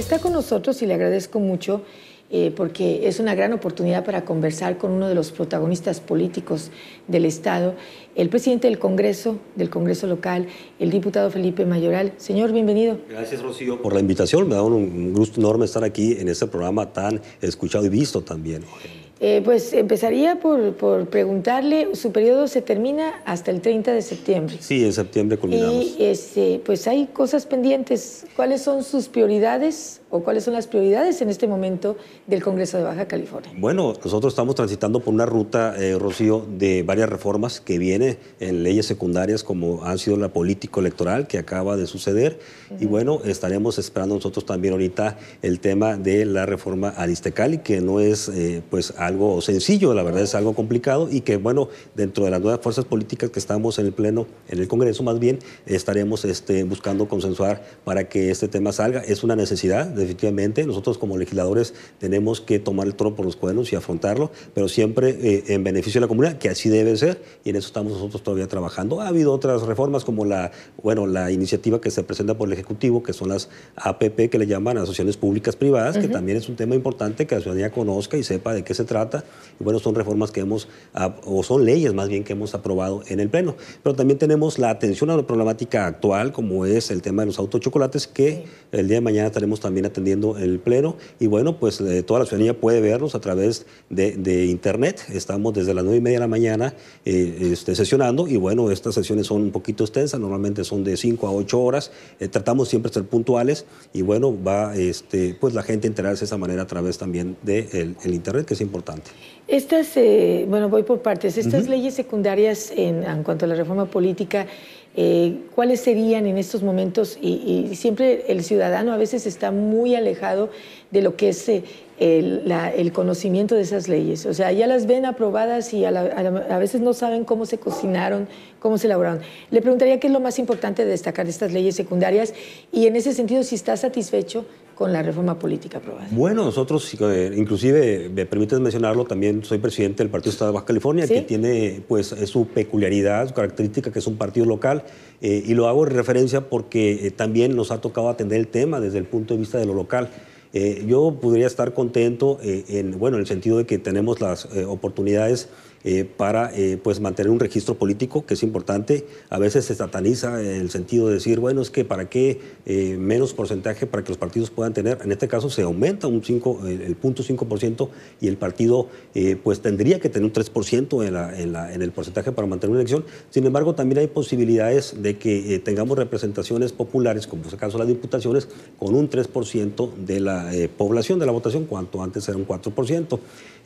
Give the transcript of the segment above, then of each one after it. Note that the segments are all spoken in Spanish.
está con nosotros y le agradezco mucho eh, porque es una gran oportunidad para conversar con uno de los protagonistas políticos del Estado, el presidente del Congreso, del Congreso local, el diputado Felipe Mayoral. Señor, bienvenido. Gracias, Rocío, por la invitación. Me da un gusto enorme estar aquí en este programa tan escuchado y visto también. Eh, pues empezaría por, preguntarle, su periodo se termina hasta el 30 de septiembre. Sí, en septiembre culminamos. Y este, pues hay cosas pendientes. ¿Cuáles son sus prioridades o cuáles son las prioridades en este momento del Congreso de Baja California? Bueno, nosotros estamos transitando por una ruta, eh, Rocío, de varias reformas que viene en leyes secundarias como han sido la política electoral que acaba de suceder. Y bueno, estaremos esperando nosotros también ahorita el tema de la reforma Aristecali, que no es eh, pues pues algo sencillo, la verdad es algo complicado y que, bueno, dentro de las nuevas fuerzas políticas que estamos en el Pleno, en el Congreso más bien, estaremos este, buscando consensuar para que este tema salga. Es una necesidad, definitivamente. Nosotros como legisladores tenemos que tomar el trono por los cuernos y afrontarlo, pero siempre eh, en beneficio de la comunidad, que así debe ser, y en eso estamos nosotros todavía trabajando. Ha habido otras reformas como la, bueno, la iniciativa que se presenta por el Ejecutivo, que son las APP, que le llaman Asociaciones Públicas Privadas, que también es un tema importante que la ciudadanía conozca y sepa de qué se trata y bueno, son reformas que hemos, ah, o son leyes más bien que hemos aprobado en el Pleno. Pero también tenemos la atención a la problemática actual, como es el tema de los autochocolates, que el día de mañana estaremos también atendiendo en el Pleno. Y bueno, pues eh, toda la ciudadanía puede vernos a través de, Internet. Estamos desde las 9 y media de la mañana eh, este, sesionando y bueno, estas sesiones son un poquito extensas, normalmente son de 5 a 8 horas. Eh, tratamos siempre de ser puntuales y bueno, va este, pues la gente a enterarse de esa manera a través también del de el Internet, que es importante. Estas, eh, bueno, voy por partes. Estas leyes secundarias en, cuanto a la reforma política, eh, ¿cuáles serían en estos momentos? Y, siempre el ciudadano a veces está muy alejado de lo que es eh, el, conocimiento de esas leyes. O sea, ya las ven aprobadas y a, a, veces no saben cómo se cocinaron, cómo se elaboraron. Le preguntaría qué es lo más importante de destacar de estas leyes secundarias y en ese sentido si está satisfecho con la reforma política aprobada. Bueno, nosotros, eh, inclusive, me permites mencionarlo, también soy presidente del Partido Estado de Baja California, que tiene pues eh, su peculiaridad, su característica, que es un partido local, eh, y lo hago en referencia porque también nos ha tocado atender el tema desde el punto de vista de lo local. yo podría estar contento en, bueno, en el sentido de que tenemos las oportunidades eh, para eh, pues mantener un registro político, que es importante. A veces se sataniza el sentido de decir, bueno, es que para qué eh, menos porcentaje para que los partidos puedan tener. En este caso se aumenta un 5, el punto 5% y el partido pues tendría que tener un 3% en, el porcentaje para mantener una elección. Sin embargo, también hay posibilidades de que tengamos representaciones populares, como es el caso de las diputaciones, con un 3% de la población de la votación, cuanto antes era un 4%.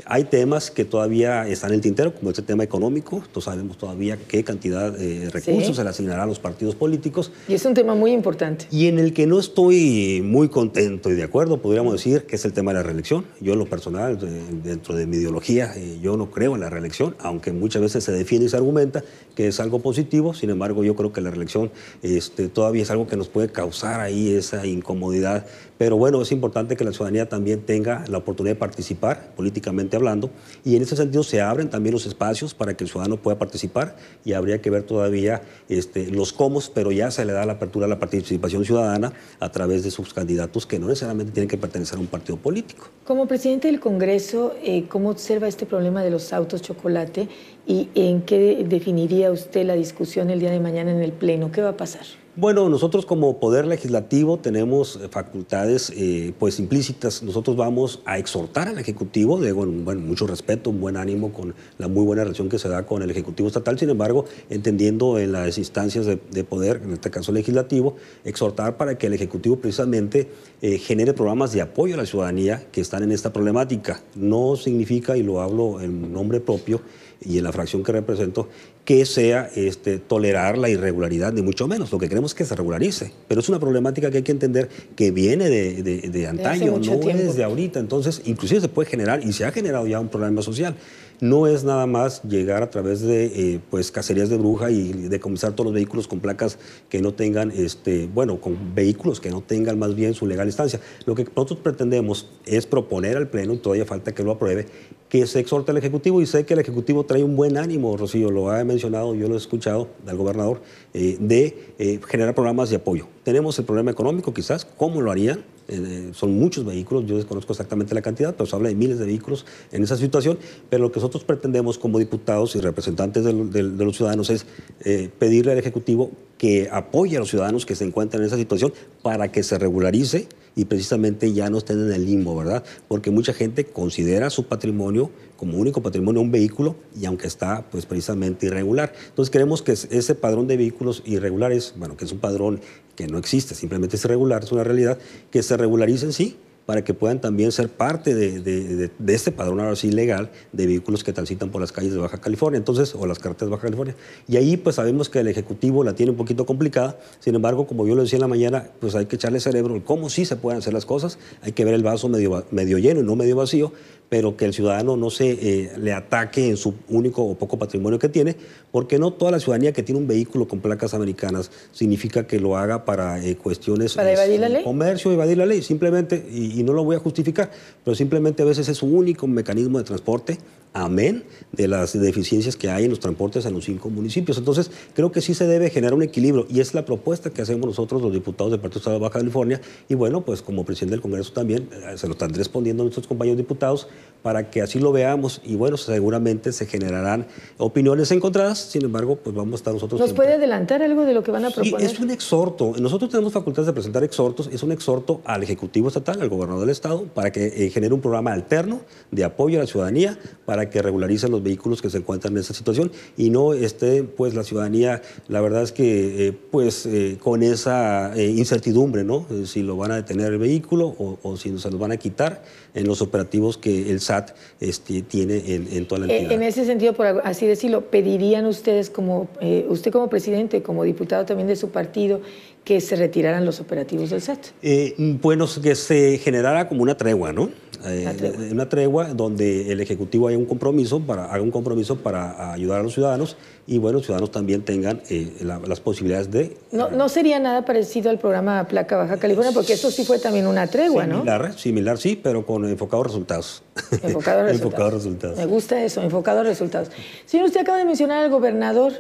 Hay temas que todavía están en el tintero como es tema económico, no sabemos todavía qué cantidad de eh, recursos se le asignará a los partidos políticos. Y es un tema muy importante. Y en el que no estoy muy contento y de acuerdo, podríamos decir, que es el tema de la reelección. Yo en lo personal, dentro de mi ideología, eh, yo no creo en la reelección, aunque muchas veces se defiende y se argumenta que es algo positivo. Sin embargo, yo creo que la reelección este, todavía es algo que nos puede causar ahí esa incomodidad. Pero bueno, es importante que la ciudadanía también tenga la oportunidad de participar políticamente hablando. Y en ese sentido se abren también los espacios para que el ciudadano pueda participar y habría que ver todavía este, los cómo, pero ya se le da la apertura a la participación ciudadana a través de sus candidatos que no necesariamente tienen que pertenecer a un partido político. Como presidente del Congreso, eh, ¿cómo observa este problema de los autos chocolate y en qué definiría usted la discusión el día de mañana en el Pleno? ¿Qué va a pasar? Bueno, nosotros como Poder Legislativo tenemos eh, facultades eh, pues implícitas. Nosotros vamos a exhortar al Ejecutivo, de bueno, mucho respeto, un buen ánimo con la muy buena relación que se da con el Ejecutivo Estatal, sin embargo, entendiendo en las instancias de, poder, en este caso legislativo, exhortar para que el Ejecutivo precisamente eh, genere programas de apoyo a la ciudadanía que están en esta problemática. No significa, y lo hablo en nombre propio, y en la fracción que represento, que sea este, tolerar la irregularidad, ni mucho menos. Lo que queremos es que se regularice. Pero es una problemática que hay que entender que viene de, antaño, no es de ahorita. Entonces, inclusive se puede generar, y se ha generado ya un problema social no es nada más llegar a través de eh, pues, cacerías de bruja y decomisar todos los vehículos con placas que no tengan, este, bueno, con vehículos que no tengan más bien su legal instancia. Lo que nosotros pretendemos es proponer al Pleno, todavía falta que lo apruebe, que se exhorte al Ejecutivo y sé que el Ejecutivo trae un buen ánimo, Rocío, lo ha mencionado, yo lo he escuchado del gobernador, eh, de eh, generar programas de apoyo. Tenemos el problema económico quizás, ¿cómo lo harían? Eh, son muchos vehículos, yo desconozco exactamente la cantidad, pero se habla de miles de vehículos en esa situación, pero lo que nosotros pretendemos como diputados y representantes de, los ciudadanos es eh, pedirle al Ejecutivo que apoye a los ciudadanos que se encuentran en esa situación para que se regularice y precisamente ya no estén en el limbo, ¿verdad? Porque mucha gente considera su patrimonio como único patrimonio un vehículo y aunque está pues precisamente irregular. Entonces queremos que ese padrón de vehículos irregulares, bueno, que es un padrón que no existe, simplemente es irregular, es una realidad, que se en sí, para que puedan también ser parte de, este padrón ahora sí legal de vehículos que transitan por las calles de Baja California, entonces, o las carreteras de Baja California. Y ahí pues sabemos que el Ejecutivo la tiene un poquito complicada, sin embargo, como yo lo decía en la mañana, pues hay que echarle cerebro cómo sí se pueden hacer las cosas, hay que ver el vaso medio, medio lleno y no medio vacío, pero que el ciudadano no se eh, le ataque en su único o poco patrimonio que tiene, porque no toda la ciudadanía que tiene un vehículo con placas americanas significa que lo haga para eh, cuestiones... Para evadir la ley. Comercio, evadir la ley, simplemente... Y, y, no lo voy a justificar, pero simplemente a veces es su único mecanismo de transporte amén de las deficiencias que hay en los transportes en los cinco municipios. Entonces, creo que sí se debe generar un equilibrio y es la propuesta que hacemos nosotros los diputados del Partido Estado de Baja California y bueno, pues como presidente del Congreso también eh, se lo están respondiendo nuestros compañeros diputados para que así lo veamos y bueno, seguramente se generarán opiniones encontradas, sin embargo, pues vamos a estar nosotros... ¿Nos puede adelantar algo de lo que van a proponer? Sí, es un exhorto. Nosotros tenemos facultades de presentar exhortos, es un exhorto al Ejecutivo Estatal, al Gobernador del Estado, para que eh, genere un programa alterno de apoyo a la ciudadanía, para que regularicen los vehículos que se encuentran en esa situación y no esté pues la ciudadanía, la verdad es que eh, pues eh, con esa eh, incertidumbre, ¿no? si lo van a detener el vehículo o, si se lo van a quitar en los operativos que el SAT este, tiene en, en, toda la entidad. En ese sentido, por así decirlo, pedirían ustedes como, usted como presidente, como diputado también de su partido, que se retiraran los operativos del SAT. Eh, bueno, que se generara como una tregua, ¿no? Eh, una, tregua. donde el Ejecutivo un compromiso para, haga un compromiso para ayudar a los ciudadanos y, bueno, los ciudadanos también tengan eh, las posibilidades de... No, sería nada parecido al programa Placa Baja California, porque eso sí fue también una tregua, ¿no? Similar, sí, pero con enfocado a resultados. Enfocado a resultados. Me gusta eso, enfocado a resultados. Señor, usted acaba de mencionar al gobernador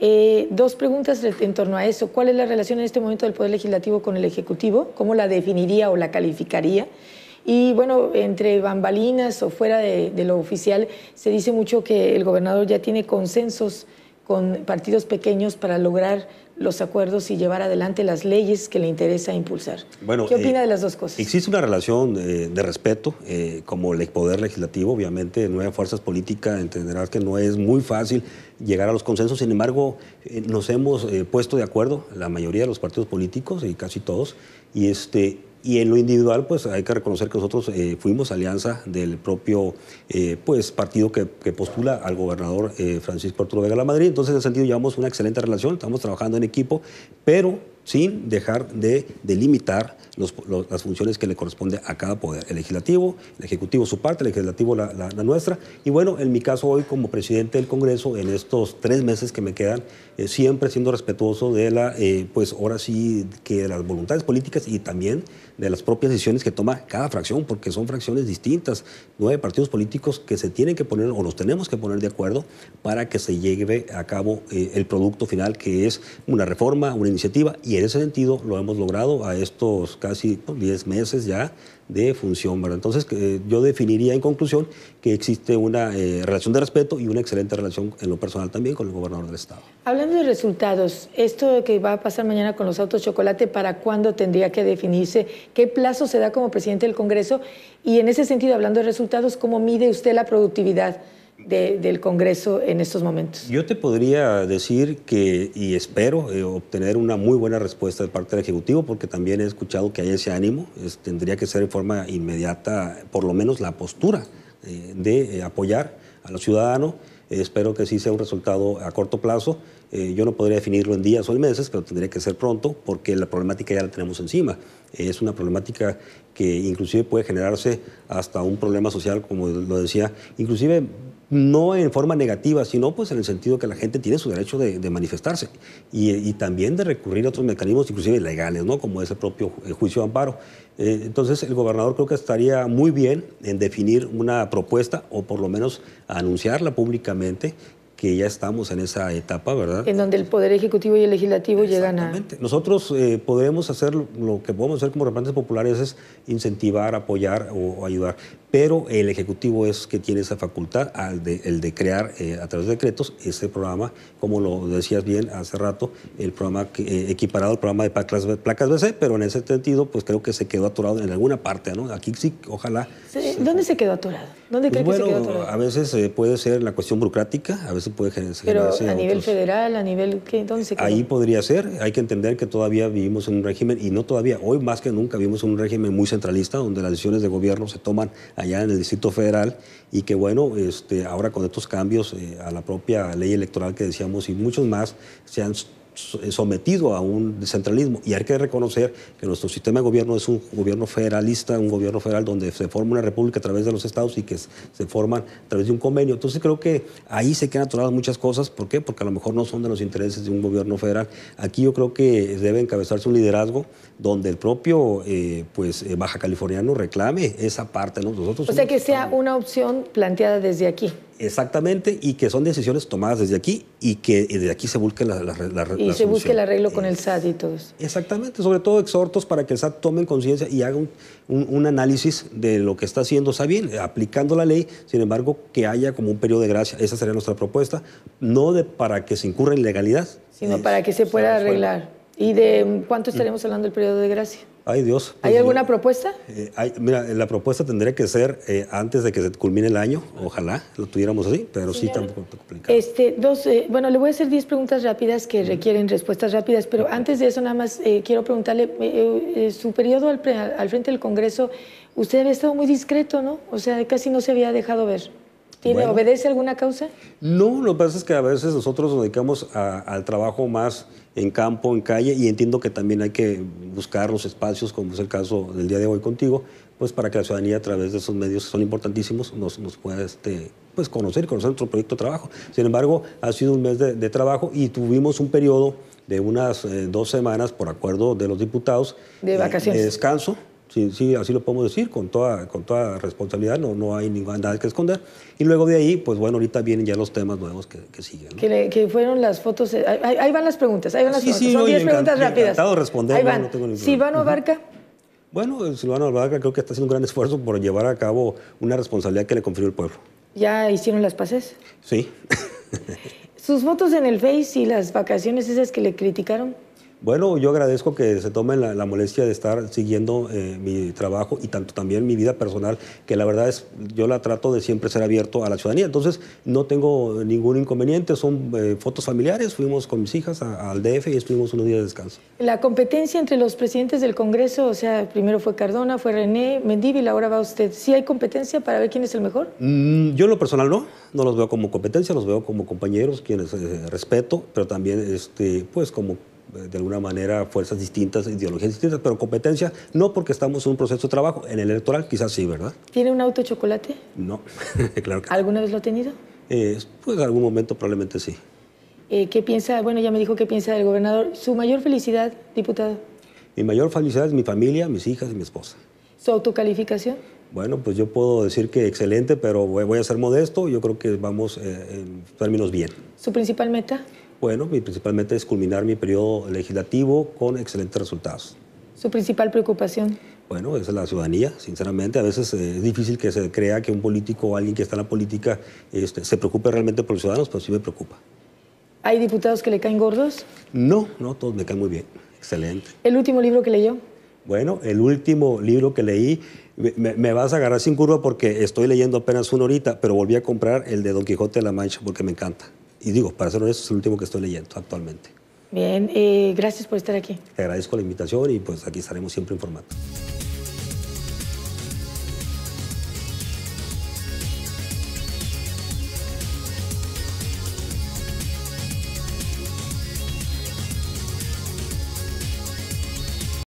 eh, dos preguntas en torno a eso. ¿Cuál es la relación en este momento del Poder Legislativo con el Ejecutivo? ¿Cómo la definiría o la calificaría? Y bueno, entre bambalinas o fuera de, de lo oficial, se dice mucho que el gobernador ya tiene consensos con partidos pequeños para lograr los acuerdos y llevar adelante las leyes que le interesa impulsar. Bueno, ¿Qué opina eh, de las dos cosas? Existe una relación eh, de respeto eh, como el poder legislativo, obviamente, nuevas fuerzas políticas entenderás que no es muy fácil llegar a los consensos, sin embargo, nos hemos puesto de acuerdo, la mayoría de los partidos políticos y casi todos, y este, y en lo individual, pues hay que reconocer que nosotros eh, fuimos alianza del propio eh, pues, partido que, postula al gobernador eh, Francisco Arturo Vega la Madrid. Entonces, en ese sentido, llevamos una excelente relación, estamos trabajando en equipo, pero sin dejar de delimitar las funciones que le corresponde a cada poder, el legislativo, el ejecutivo su parte, el legislativo la nuestra. Y bueno, en mi caso hoy como presidente del Congreso, en estos tres meses que me quedan, eh, siempre siendo respetuoso de la, eh, pues ahora sí, que las voluntades políticas y también de las propias decisiones que toma cada fracción, porque son fracciones distintas, nueve partidos políticos que se tienen que poner o los tenemos que poner de acuerdo para que se lleve a cabo eh, el producto final, que es una reforma, una iniciativa, y en ese sentido lo hemos logrado a estos casi 10 pues, meses ya de función. ¿verdad? Entonces, eh, yo definiría en conclusión que existe una eh, relación de respeto y una excelente relación en lo personal también con el gobernador del Estado. Hablando de resultados, esto que va a pasar mañana con los autos chocolate, ¿para cuándo tendría que definirse? ¿Qué plazo se da como presidente del Congreso? Y en ese sentido, hablando de resultados, ¿cómo mide usted la productividad? del Congreso en estos momentos? Yo te podría decir que, y espero eh, obtener una muy buena respuesta de parte del Ejecutivo, porque también he escuchado que hay ese ánimo. tendría que ser en forma inmediata, por lo menos la postura eh, de eh, apoyar a los ciudadanos. espero que sí sea un resultado a corto plazo. yo no podría definirlo en días o en meses, pero tendría que ser pronto, porque la problemática ya la tenemos encima. es una problemática que inclusive puede generarse hasta un problema social, como lo decía, inclusive no en forma negativa, sino pues en el sentido que la gente tiene su derecho de, manifestarse y, también de recurrir a otros mecanismos, inclusive legales, ¿no? como es el propio juicio de amparo. Eh, entonces, el gobernador creo que estaría muy bien en definir una propuesta o por lo menos anunciarla públicamente que ya estamos en esa etapa, ¿verdad? En donde el Poder Ejecutivo y el Legislativo llegan a... Exactamente, Nosotros podremos eh, podemos hacer, lo que podemos hacer como representantes populares es incentivar, apoyar o, ayudar, pero el Ejecutivo es que tiene esa facultad, de, el de crear eh, a través de decretos ese programa, como lo decías bien hace rato, el programa eh, equiparado al programa de placas, placas BC, pero en ese sentido, pues creo que se quedó atorado en alguna parte, ¿no? Aquí sí, ojalá... ¿Dónde se quedó atorado? Pues bueno, A veces eh, puede ser la cuestión burocrática, a veces puede generarse. a nivel federal, a nivel. ¿qué? entonces. Ahí podría ser. Hay que entender que todavía vivimos en un régimen, y no todavía, hoy más que nunca vivimos en un régimen muy centralista, donde las decisiones de gobierno se toman allá en el Distrito Federal, y que bueno, este, ahora con estos cambios eh, a la propia ley electoral que decíamos y muchos más, se han eh, sometido a un descentralismo Y hay que reconocer que nuestro sistema de gobierno es un gobierno federalista, un gobierno federal donde se forma una república a través de los estados y que se forman a través de un convenio. Entonces creo que ahí se quedan atoradas muchas cosas. ¿Por qué? Porque a lo mejor no son de los intereses de un gobierno federal. Aquí yo creo que debe encabezarse un liderazgo donde el propio eh, pues, eh, baja californiano reclame esa parte. Nosotros o sea, que sea una opción planteada desde aquí. Exactamente, y que son decisiones tomadas desde aquí y que desde aquí se busque la, la, Y se busque el arreglo con el SAT y todos Exactamente, sobre todo exhortos para que el SAT tome conciencia y haga un, análisis de lo que está haciendo, Sabin, aplicando la ley, sin embargo, que haya como un periodo de gracia, esa sería nuestra propuesta, no de, para que se incurra en legalidad. Sino eh, para que se pueda arreglar. ¿Y de cuánto mm. estaremos hablando del periodo de gracia? Ay Dios. Pues ¿Hay alguna propuesta? Eh, mira, la propuesta tendría que ser eh, antes de que se culmine el año, ojalá lo tuviéramos así, pero sí, tampoco complicado. Este, dos, eh, bueno, le voy a hacer 10 preguntas rápidas que requieren respuestas rápidas, pero antes de eso nada más quiero preguntarle, su periodo al, al, frente del Congreso, usted había estado muy discreto, ¿no? O sea, casi no se había dejado ver. ¿Tiene, ¿Obedece alguna causa? No, lo que pasa es que a veces nosotros nos dedicamos al trabajo más en campo, en calle, y entiendo que también hay que buscar los espacios, como es el caso del día de hoy contigo, pues para que la ciudadanía a través de esos medios que son importantísimos nos, nos pueda este, pues conocer, conocer nuestro proyecto de trabajo. Sin embargo, ha sido un mes de, trabajo y tuvimos un periodo de unas eh, dos semanas, por acuerdo de los diputados, de vacaciones. De descanso, Sí, sí, así lo podemos decir, con toda, con toda responsabilidad, no, no hay ninguna, nada que esconder. Y luego de ahí, pues bueno, ahorita vienen ya los temas nuevos que, que siguen. ¿no? Que, fueron las fotos, eh, ahí, van las preguntas, ahí van las ah, sí, preguntas. Sí, Son 10 preguntas rápidas. Responder, ahí van. No tengo Silvano Barca. Bueno, Silvano Barca creo que está haciendo un gran esfuerzo por llevar a cabo una responsabilidad que le confirió el pueblo. ¿Ya hicieron las paces? Sí. ¿Sus fotos en el Face y las vacaciones esas que le criticaron? Bueno, yo agradezco que se tomen la, molestia de estar siguiendo eh, mi trabajo y tanto también mi vida personal, que la verdad es, yo la trato de siempre ser abierto a la ciudadanía. Entonces, no tengo ningún inconveniente, son eh, fotos familiares, fuimos con mis hijas al DF y estuvimos unos días de descanso. La competencia entre los presidentes del Congreso, o sea, primero fue Cardona, fue René, Mendívil, ahora va usted. ¿Sí hay competencia para ver quién es el mejor? Mm, yo en lo personal no, no los veo como competencia, los veo como compañeros, quienes eh, respeto, pero también, este, pues, como eh, de alguna manera fuerzas distintas, ideologías distintas, pero competencia no porque estamos en un proceso de trabajo. En el electoral quizás sí, ¿verdad? ¿Tiene un auto chocolate? No, claro que ¿Alguna vez lo ha tenido? Eh, pues en algún momento probablemente sí. Eh, ¿Qué piensa? Bueno, ya me dijo qué piensa del gobernador. ¿Su mayor felicidad, diputado? Mi mayor felicidad es mi familia, mis hijas y mi esposa. ¿Su autocalificación? Bueno, pues yo puedo decir que excelente, pero voy a ser modesto. Yo creo que vamos en términos bien. ¿Su principal meta? bueno, y principalmente es culminar mi periodo legislativo con excelentes resultados. ¿Su principal preocupación? Bueno, es la ciudadanía, sinceramente. A veces eh, es difícil que se crea que un político o alguien que está en la política este, se preocupe realmente por los ciudadanos, pero sí me preocupa. ¿Hay diputados que le caen gordos? No, no, todos me caen muy bien. Excelente. ¿El último libro que leyó? Bueno, el último libro que leí, me, vas a agarrar sin curva porque estoy leyendo apenas una horita, pero volví a comprar el de Don Quijote de la Mancha porque me encanta. Y digo, para ser honesto, es el último que estoy leyendo actualmente. Bien, eh, gracias por estar aquí. Te agradezco la invitación y pues aquí estaremos siempre informados.